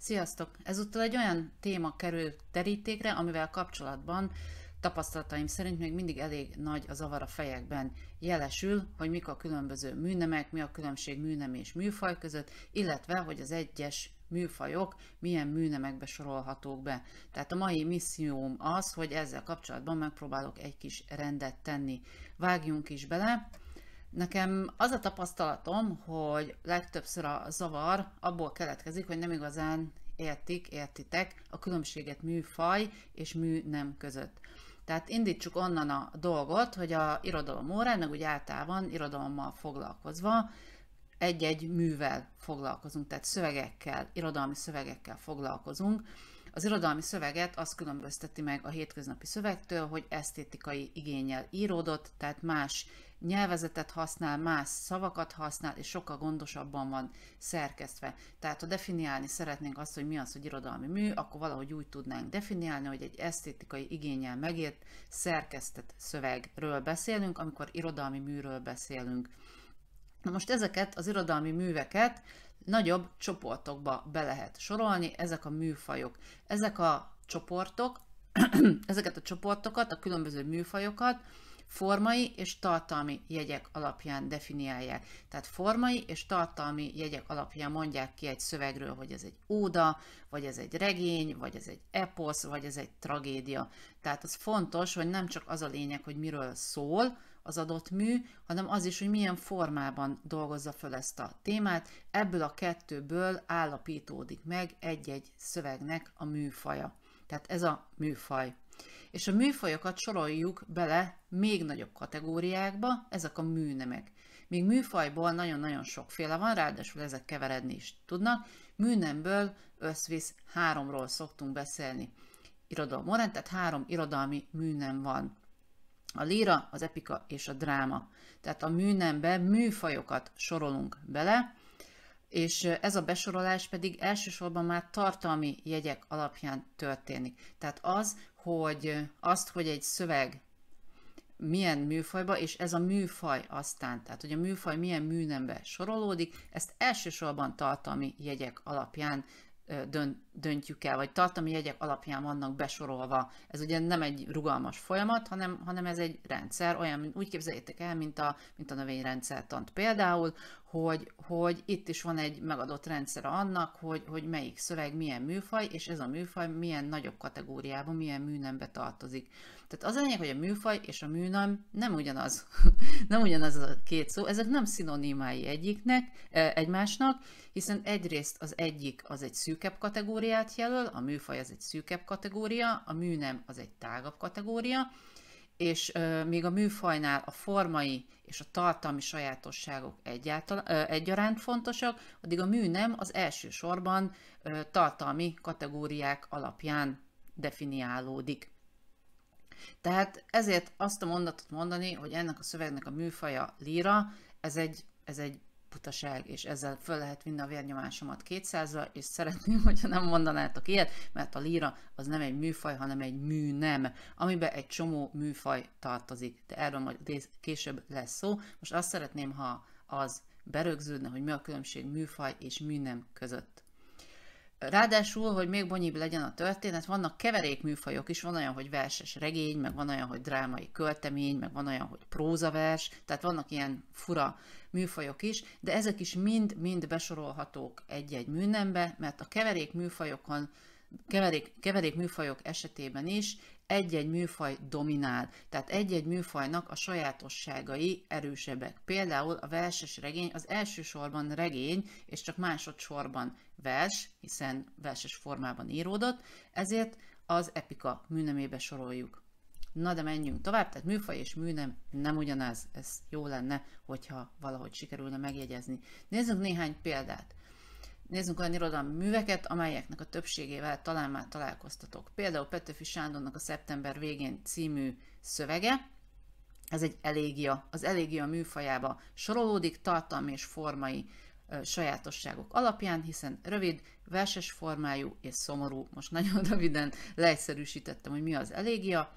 Sziasztok! Ezúttal egy olyan téma kerül terítékre, amivel kapcsolatban tapasztalataim szerint még mindig elég nagy a zavar a fejekben. Jelesül, hogy mik a különböző műnemek, mi a különbség műnem és műfaj között, illetve hogy az egyes műfajok milyen műnemekbe sorolhatók be. Tehát a mai misszióm az, hogy ezzel kapcsolatban megpróbálok egy kis rendet tenni. Vágjunk is bele! Nekem az a tapasztalatom, hogy legtöbbször a zavar abból keletkezik, hogy nem igazán értik, értitek a különbséget műfaj és mű nem között. Tehát indítsuk onnan a dolgot, hogy a irodalom órán, meg úgy általában irodalommal foglalkozva, egy-egy művel foglalkozunk, tehát szövegekkel, irodalmi szövegekkel foglalkozunk. Az irodalmi szöveget azt különbözteti meg a hétköznapi szövegtől, hogy esztétikai igényel íródott, tehát más nyelvezetet használ, más szavakat használ, és sokkal gondosabban van szerkesztve. Tehát ha definiálni szeretnénk azt, hogy mi az, hogy irodalmi mű, akkor valahogy úgy tudnánk definiálni, hogy egy esztétikai igényel megért szerkesztett szövegről beszélünk, amikor irodalmi műről beszélünk. Na most ezeket az irodalmi műveket nagyobb csoportokba be lehet sorolni, ezek a műfajok. Ezek a csoportok, ezeket a csoportokat, a különböző műfajokat formai és tartalmi jegyek alapján definiálják. Tehát formai és tartalmi jegyek alapján mondják ki egy szövegről, hogy ez egy óda, vagy ez egy regény, vagy ez egy eposz, vagy ez egy tragédia. Tehát az fontos, hogy nem csak az a lényeg, hogy miről szól, az adott mű, hanem az is, hogy milyen formában dolgozza föl ezt a témát. Ebből a kettőből állapítódik meg egy-egy szövegnek a műfaja. Tehát ez a műfaj és a műfajokat soroljuk bele még nagyobb kategóriákba, ezek a műnemek. Még műfajból nagyon-nagyon sokféle van, ráadásul ezek keveredni is tudnak. Műnemből összvisz háromról szoktunk beszélni. Irodalom tehát három irodalmi műnem van. A líra, az epika és a dráma. Tehát a műnembe műfajokat sorolunk bele, és ez a besorolás pedig elsősorban már tartalmi jegyek alapján történik. Tehát az, hogy azt, hogy egy szöveg milyen műfajba, és ez a műfaj aztán, tehát hogy a műfaj milyen műnembe sorolódik, ezt elsősorban tartalmi jegyek alapján döntjük el, vagy tartalmi jegyek alapján vannak besorolva. Ez ugye nem egy rugalmas folyamat, hanem, hanem ez egy rendszer, olyan, úgy képzeljétek el, mint a, mint a növényrendszertant például, hogy, hogy itt is van egy megadott rendszer annak, hogy, hogy melyik szöveg milyen műfaj, és ez a műfaj milyen nagyobb kategóriában, milyen műnembe tartozik. Tehát az a lényeg, hogy a műfaj és a műnem nem ugyanaz. nem ugyanaz a két szó, ezek nem szinonimái egyiknek, e, egymásnak, hiszen egyrészt az egyik az egy szűkebb kategóriát jelöl, a műfaj az egy szűkebb kategória, a műnem az egy tágabb kategória, és még a műfajnál a formai és a tartalmi sajátosságok egyaránt fontosak, addig a mű nem az elsősorban tartalmi kategóriák alapján definiálódik. Tehát ezért azt a mondatot mondani, hogy ennek a szövegnek a műfaja líra, ez egy, ez egy butaság, és ezzel föl lehet vinni a vérnyomásomat 200-ra, és szeretném, hogyha nem mondanátok ilyet, mert a líra az nem egy műfaj, hanem egy mű nem, amiben egy csomó műfaj tartozik, de erről majd később lesz szó. Most azt szeretném, ha az berögződne, hogy mi a különbség műfaj és műnem között. Ráadásul, hogy még bonyibb legyen a történet, vannak keverék műfajok is, van olyan, hogy verses regény, meg van olyan, hogy drámai költemény, meg van olyan, hogy prózavers, tehát vannak ilyen fura műfajok is, de ezek is mind-mind besorolhatók egy-egy műnembe, mert a keverék műfajokon keverék, keverék műfajok esetében is egy-egy műfaj dominál, tehát egy-egy műfajnak a sajátosságai erősebbek. Például a verses regény az elsősorban regény, és csak másodszorban vers, hiszen verses formában íródott, ezért az epika műnemébe soroljuk. Na de menjünk tovább, tehát műfaj és műnem nem ugyanaz, ez jó lenne, hogyha valahogy sikerülne megjegyezni. Nézzünk néhány példát. Nézzünk olyan irodalmi műveket, amelyeknek a többségével talán már találkoztatok. Például Petőfi Sándornak a Szeptember végén című szövege, ez egy elégia, az elégia műfajába sorolódik tartalmi és formai sajátosságok alapján, hiszen rövid, verses formájú és szomorú. Most nagyon röviden leegyszerűsítettem, hogy mi az elégia.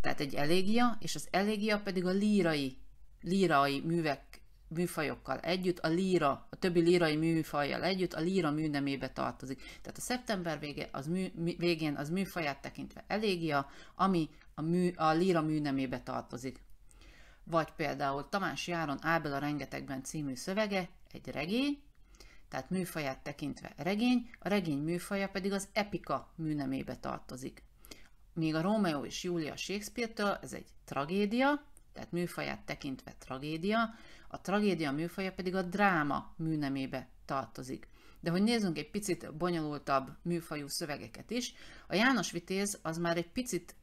tehát egy elégia, és az elégia pedig a lírai, lírai művek műfajokkal együtt, a líra, a többi lírai műfajjal együtt, a líra műnemébe tartozik. Tehát a szeptember vége, az mű, mű, végén az műfaját tekintve elégia, ami a, mű, a líra műnemébe tartozik. Vagy például Tamás Járon Ábel a rengetegben című szövege, egy regény, tehát műfaját tekintve regény, a regény műfaja pedig az epika műnemébe tartozik. Míg a Rómeó és Júlia Shakespeare-től ez egy tragédia, tehát műfaját tekintve tragédia, a tragédia műfaja pedig a dráma műnemébe tartozik. De hogy nézzünk egy picit bonyolultabb műfajú szövegeket is, a János Vitéz az már egy picit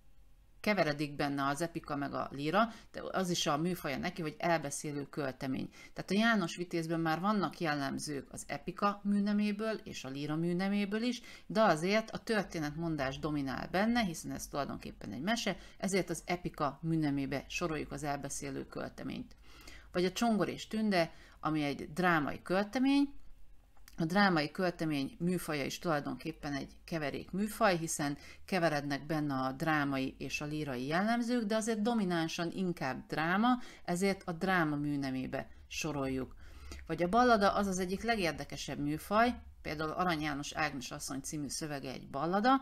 keveredik benne az epika meg a líra, de az is a műfaja neki, hogy elbeszélő költemény. Tehát a János Vitézben már vannak jellemzők az epika műneméből és a líra műneméből is, de azért a történetmondás dominál benne, hiszen ez tulajdonképpen egy mese, ezért az epika műnemébe soroljuk az elbeszélő költeményt. Vagy a Csongor és Tünde, ami egy drámai költemény, a drámai költemény műfaja is tulajdonképpen egy keverék műfaj, hiszen keverednek benne a drámai és a lírai jellemzők, de azért dominánsan inkább dráma, ezért a dráma műnemébe soroljuk. Vagy a ballada az az egyik legérdekesebb műfaj, például Arany János Ágnes asszony című szövege egy ballada,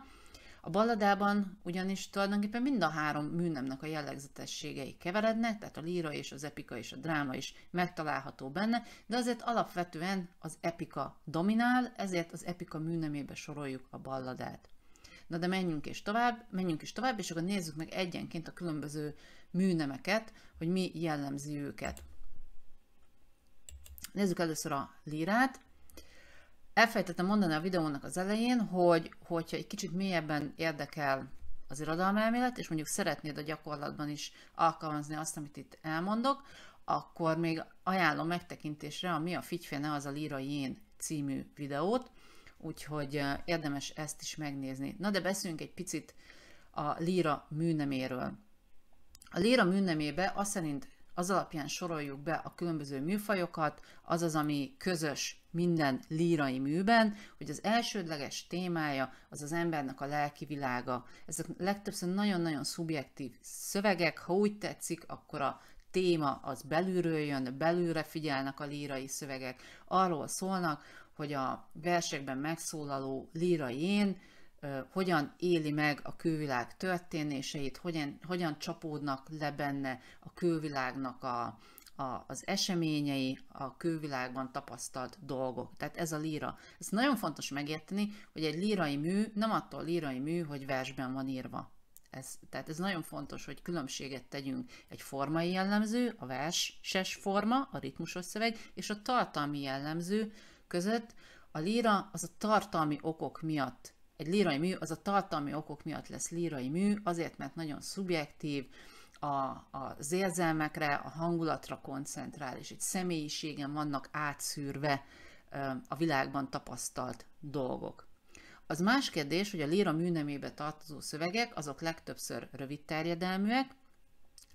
a balladában ugyanis tulajdonképpen mind a három műnemnek a jellegzetességei keverednek, tehát a líra és az epika és a dráma is megtalálható benne, de azért alapvetően az epika dominál, ezért az epika műnemébe soroljuk a balladát. Na de menjünk és tovább, menjünk is tovább, és akkor nézzük meg egyenként a különböző műnemeket, hogy mi jellemzi őket. Nézzük először a lírát. Elfejtettem mondani a videónak az elején, hogy hogyha egy kicsit mélyebben érdekel az irodalmelmélet, és mondjuk szeretnéd a gyakorlatban is alkalmazni azt, amit itt elmondok, akkor még ajánlom megtekintésre a Mi a ne az a Lira Jén című videót, úgyhogy érdemes ezt is megnézni. Na de beszéljünk egy picit a líra műneméről. A líra műnemébe azt szerint az alapján soroljuk be a különböző műfajokat, azaz ami közös minden lírai műben, hogy az elsődleges témája az az embernek a lelki világa. Ezek legtöbbször nagyon-nagyon szubjektív szövegek, ha úgy tetszik, akkor a téma az belülről jön, belülre figyelnek a lírai szövegek, arról szólnak, hogy a versekben megszólaló lírai én, hogyan éli meg a külvilág történéseit, hogyan, hogyan csapódnak le benne a külvilágnak a, a, az eseményei, a külvilágban tapasztalt dolgok. Tehát ez a líra. Ez nagyon fontos megérteni, hogy egy lírai mű nem attól lírai mű, hogy versben van írva. Ez, tehát ez nagyon fontos, hogy különbséget tegyünk egy formai jellemző, a verses forma, a ritmusos szöveg, és a tartalmi jellemző között. A líra az a tartalmi okok miatt egy lírai mű az a tartalmi okok miatt lesz lírai mű, azért, mert nagyon szubjektív, a, az érzelmekre, a hangulatra koncentrál, és egy személyiségen vannak átszűrve a világban tapasztalt dolgok. Az más kérdés, hogy a líra műnemébe tartozó szövegek, azok legtöbbször rövid terjedelműek,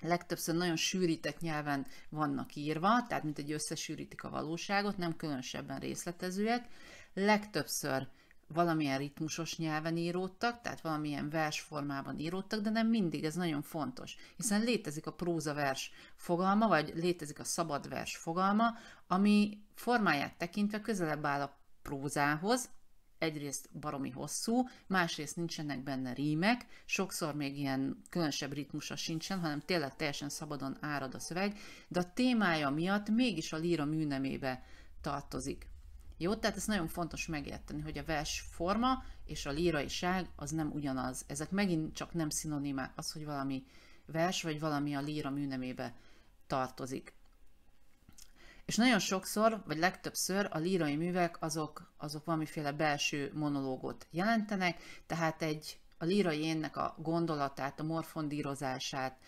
legtöbbször nagyon sűrített nyelven vannak írva, tehát mint egy összesűrítik a valóságot, nem különösebben részletezőek, legtöbbször valamilyen ritmusos nyelven íródtak, tehát valamilyen vers formában íródtak, de nem mindig, ez nagyon fontos. Hiszen létezik a prózavers fogalma, vagy létezik a szabad vers fogalma, ami formáját tekintve közelebb áll a prózához, egyrészt baromi hosszú, másrészt nincsenek benne rímek, sokszor még ilyen különösebb ritmusa sincsen, hanem tényleg teljesen szabadon árad a szöveg, de a témája miatt mégis a líra műnemébe tartozik. Jó, tehát ez nagyon fontos megérteni, hogy a vers forma és a líraiság az nem ugyanaz. Ezek megint csak nem szinonimák az, hogy valami vers vagy valami a líra műnemébe tartozik. És nagyon sokszor, vagy legtöbbször a lírai művek azok, azok valamiféle belső monológot jelentenek, tehát egy a lírai énnek a gondolatát, a morfondírozását,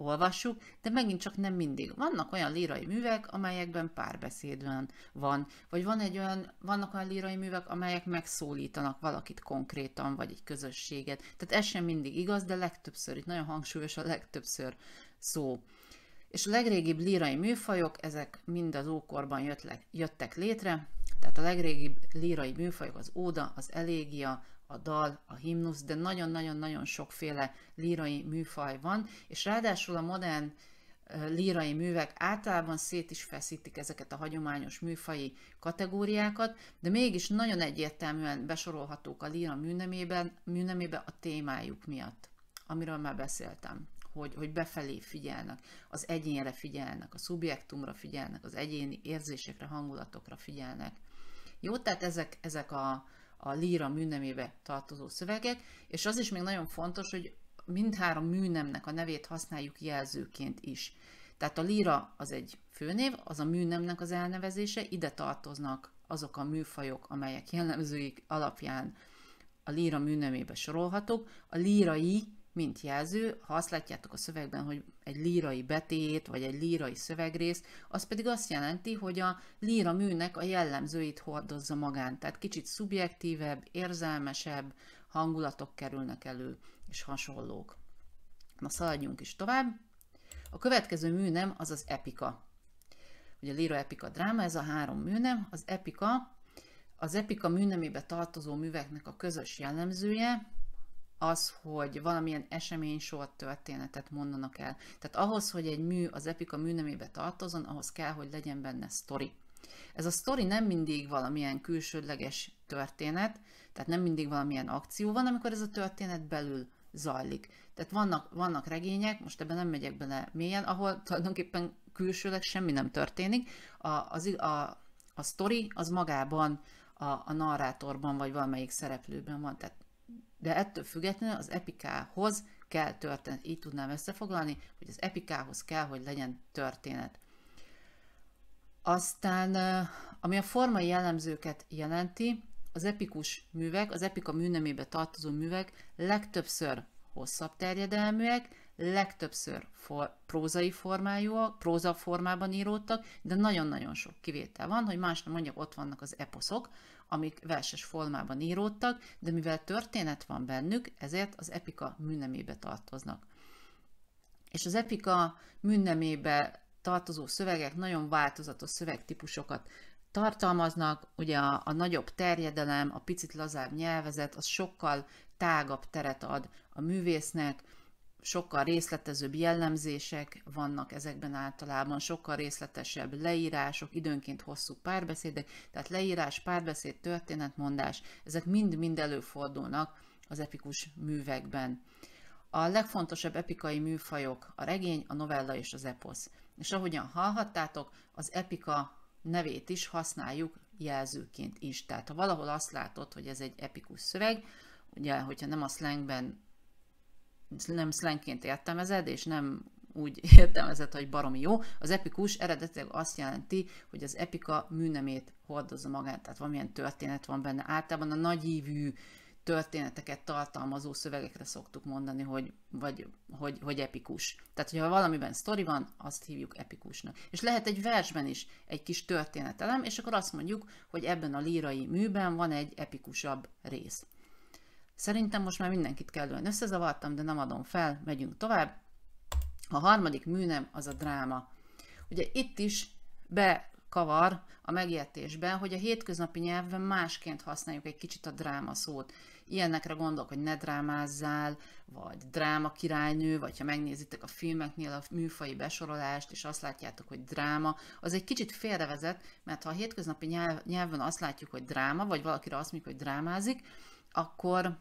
olvassuk, de megint csak nem mindig. Vannak olyan lírai művek, amelyekben párbeszéd van, vagy van egy olyan, vannak olyan lírai művek, amelyek megszólítanak valakit konkrétan, vagy egy közösséget. Tehát ez sem mindig igaz, de legtöbbször, itt nagyon hangsúlyos a legtöbbször szó. És a legrégibb lírai műfajok, ezek mind az ókorban jött le, jöttek létre, tehát a legrégibb lírai műfajok az óda, az elégia, a dal, a himnusz, de nagyon-nagyon-nagyon sokféle lírai műfaj van, és ráadásul a modern lírai művek általában szét is feszítik ezeket a hagyományos műfai kategóriákat, de mégis nagyon egyértelműen besorolhatók a líra műnemében, műnemébe a témájuk miatt, amiről már beszéltem hogy, hogy befelé figyelnek, az egyénre figyelnek, a szubjektumra figyelnek, az egyéni érzésekre, hangulatokra figyelnek. Jó, tehát ezek, ezek a, a líra műnemébe tartozó szövegek, és az is még nagyon fontos, hogy mindhárom műnemnek a nevét használjuk jelzőként is. Tehát a líra az egy főnév, az a műnemnek az elnevezése, ide tartoznak azok a műfajok, amelyek jellemzőik alapján a líra műnemébe sorolhatók. A lírai mint jelző. Ha azt látjátok a szövegben, hogy egy lírai betét, vagy egy lírai szövegrész, az pedig azt jelenti, hogy a líra műnek a jellemzőit hordozza magán. Tehát kicsit szubjektívebb, érzelmesebb hangulatok kerülnek elő, és hasonlók. Na szaladjunk is tovább. A következő műnem az az epika. Ugye a líra epika dráma, ez a három műnem. Az epika az epika műnemébe tartozó műveknek a közös jellemzője, az, hogy valamilyen esemény sor történetet mondanak el. Tehát ahhoz, hogy egy mű az epika műnemébe tartozon, ahhoz kell, hogy legyen benne sztori. Ez a sztori nem mindig valamilyen külsődleges történet, tehát nem mindig valamilyen akció van, amikor ez a történet belül zajlik. Tehát vannak, vannak regények, most ebben nem megyek bele mélyen, ahol tulajdonképpen külsőleg semmi nem történik. A, az, a, a sztori az magában, a, a narrátorban vagy valamelyik szereplőben van. Tehát de ettől függetlenül az epikához kell történet. Így tudnám összefoglalni, hogy az epikához kell, hogy legyen történet. Aztán, ami a formai jellemzőket jelenti, az epikus művek, az epika műnemébe tartozó művek legtöbbször hosszabb terjedelműek, legtöbbször for, prózai formájúak, próza formában íródtak, de nagyon-nagyon sok kivétel van, hogy más nem mondjak, ott vannak az eposzok, amik verses formában íródtak, de mivel történet van bennük, ezért az epika műnemébe tartoznak. És az epika műnemébe tartozó szövegek nagyon változatos szövegtípusokat tartalmaznak, ugye a, a nagyobb terjedelem, a picit lazább nyelvezet, az sokkal tágabb teret ad a művésznek, sokkal részletezőbb jellemzések vannak ezekben általában, sokkal részletesebb leírások, időnként hosszú párbeszédek, tehát leírás, párbeszéd, történetmondás, ezek mind-mind előfordulnak az epikus művekben. A legfontosabb epikai műfajok a regény, a novella és az eposz. És ahogyan hallhattátok, az epika nevét is használjuk jelzőként is. Tehát ha valahol azt látod, hogy ez egy epikus szöveg, ugye, hogyha nem a slangben nem szlenként értelmezed, és nem úgy értelmezett, hogy baromi jó. Az epikus eredetileg azt jelenti, hogy az epika műnemét hordozza magát, tehát valamilyen történet van benne. Általában a nagyívű történeteket tartalmazó szövegekre szoktuk mondani, hogy, vagy, hogy, hogy epikus. Tehát, hogyha valamiben sztori van, azt hívjuk epikusnak. És lehet egy versben is egy kis történetelem, és akkor azt mondjuk, hogy ebben a lírai műben van egy epikusabb rész. Szerintem most már mindenkit kellően összezavartam, de nem adom fel, megyünk tovább. A harmadik műnem az a dráma. Ugye itt is bekavar a megértésben, hogy a hétköznapi nyelvben másként használjuk egy kicsit a dráma szót. Ilyenekre gondolok, hogy ne drámázzál, vagy dráma királynő, vagy ha megnézitek a filmeknél a műfai besorolást, és azt látjátok, hogy dráma, az egy kicsit félrevezet, mert ha a hétköznapi nyelv, nyelven azt látjuk, hogy dráma, vagy valakire azt mondjuk, hogy drámázik, akkor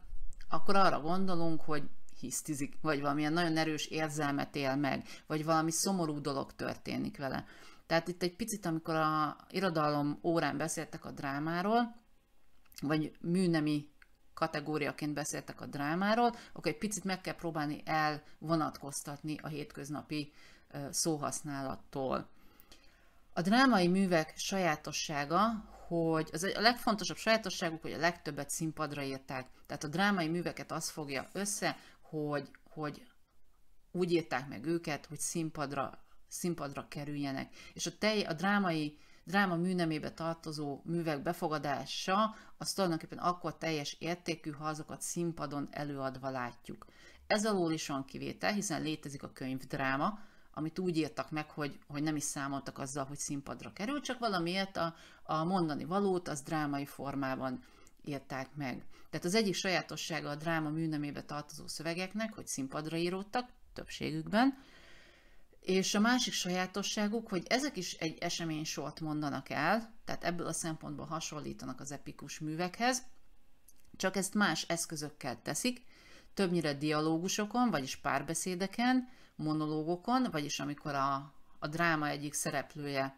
akkor arra gondolunk, hogy hisztizik, vagy valamilyen nagyon erős érzelmet él meg, vagy valami szomorú dolog történik vele. Tehát itt egy picit, amikor a irodalom órán beszéltek a drámáról, vagy műnemi kategóriaként beszéltek a drámáról, akkor egy picit meg kell próbálni elvonatkoztatni a hétköznapi szóhasználattól. A drámai művek sajátossága, hogy az a legfontosabb sajátosságuk, hogy a legtöbbet színpadra írták. Tehát a drámai műveket az fogja össze, hogy, hogy úgy írták meg őket, hogy színpadra, színpadra kerüljenek. És a, tej, a drámai dráma műnemébe tartozó művek befogadása, az tulajdonképpen akkor teljes értékű, ha azokat színpadon előadva látjuk. Ez alól is van kivétel, hiszen létezik a könyvdráma, amit úgy írtak meg, hogy, hogy nem is számoltak azzal, hogy színpadra kerül, csak valamiért a, a mondani valót az drámai formában írták meg. Tehát az egyik sajátossága a dráma műnemébe tartozó szövegeknek, hogy színpadra íródtak, többségükben, és a másik sajátosságuk, hogy ezek is egy eseménysort mondanak el, tehát ebből a szempontból hasonlítanak az epikus művekhez, csak ezt más eszközökkel teszik, többnyire dialógusokon, vagyis párbeszédeken, monológokon, vagyis amikor a, a dráma egyik szereplője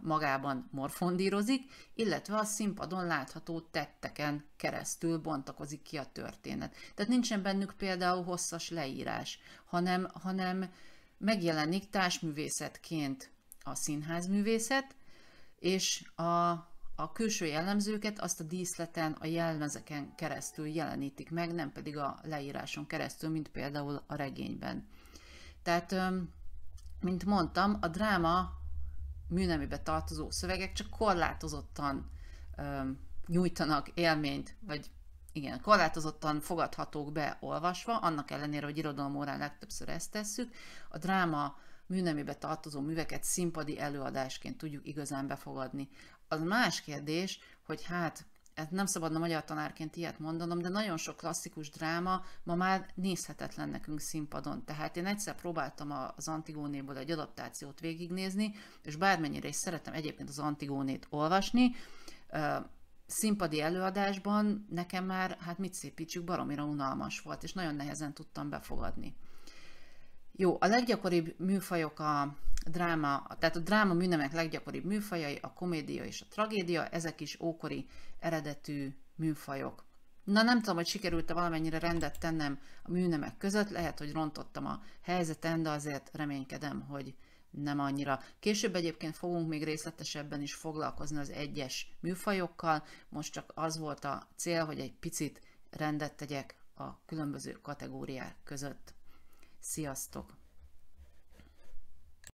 magában morfondírozik, illetve a színpadon látható tetteken keresztül bontakozik ki a történet. Tehát nincsen bennük például hosszas leírás, hanem, hanem megjelenik társművészetként a színházművészet, és a, a külső jellemzőket azt a díszleten, a jelmezeken keresztül jelenítik meg, nem pedig a leíráson keresztül, mint például a regényben. Tehát, mint mondtam, a dráma műnemibe tartozó szövegek csak korlátozottan nyújtanak élményt, vagy igen, korlátozottan fogadhatók be olvasva, annak ellenére, hogy irodalom órán legtöbbször ezt tesszük. A dráma műnemibe tartozó műveket színpadi előadásként tudjuk igazán befogadni. Az más kérdés, hogy hát Hát nem szabadna magyar tanárként ilyet mondanom, de nagyon sok klasszikus dráma ma már nézhetetlen nekünk színpadon. Tehát én egyszer próbáltam az Antigónéból egy adaptációt végignézni, és bármennyire is szeretem egyébként az Antigónét olvasni, színpadi előadásban nekem már, hát mit szépítsük, baromira unalmas volt, és nagyon nehezen tudtam befogadni. Jó, a leggyakoribb műfajok a dráma, tehát a dráma műnemek leggyakoribb műfajai a komédia és a tragédia, ezek is ókori eredetű műfajok. Na nem tudom, hogy sikerült-e valamennyire rendet tennem a műnemek között, lehet, hogy rontottam a helyzeten, de azért reménykedem, hogy nem annyira. Később egyébként fogunk még részletesebben is foglalkozni az egyes műfajokkal, most csak az volt a cél, hogy egy picit rendet tegyek a különböző kategóriák között. Sziasztok!